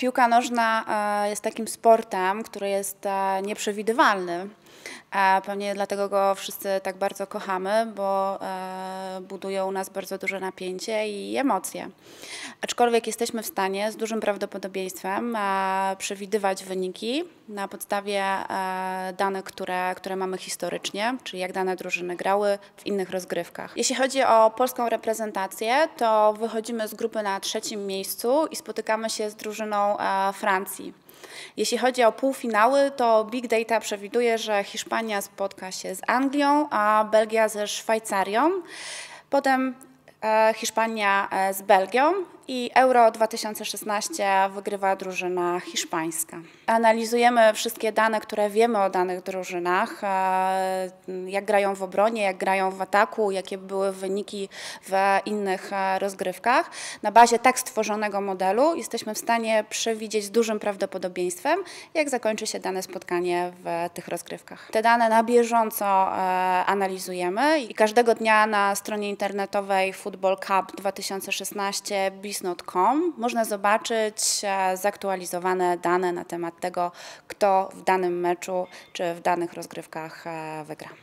Piłka nożna e, jest takim sportem, który jest e, nieprzewidywalny. Pewnie dlatego go wszyscy tak bardzo kochamy, bo e, budują u nas bardzo duże napięcie i emocje. Aczkolwiek jesteśmy w stanie z dużym prawdopodobieństwem e, przewidywać wyniki na podstawie e, danych, które, które mamy historycznie, czyli jak dane drużyny grały w innych rozgrywkach. Jeśli chodzi o polską reprezentację, to wychodzimy z grupy na trzecim miejscu i spotykamy się z drużyną Francji. Jeśli chodzi o półfinały, to Big Data przewiduje, że Hiszpania spotka się z Anglią, a Belgia ze Szwajcarią. Potem e, Hiszpania e, z Belgią i Euro 2016 wygrywa drużyna hiszpańska. Analizujemy wszystkie dane, które wiemy o danych drużynach, e, jak grają w obronie, jak grają w ataku, jakie były wyniki w innych e, rozgrywkach. Na bazie tak stworzonego modelu jesteśmy w stanie przewidzieć z dużym prawdopodobieństwem, jak zakończy się dane spotkanie w tych rozgrywkach. Te dane na bieżąco e, analizujemy i każdego dnia na stronie internetowej Football Cup 2016 Sysnot.com można zobaczyć e, zaktualizowane dane na temat tego, kto w danym meczu czy w danych rozgrywkach e, wygra.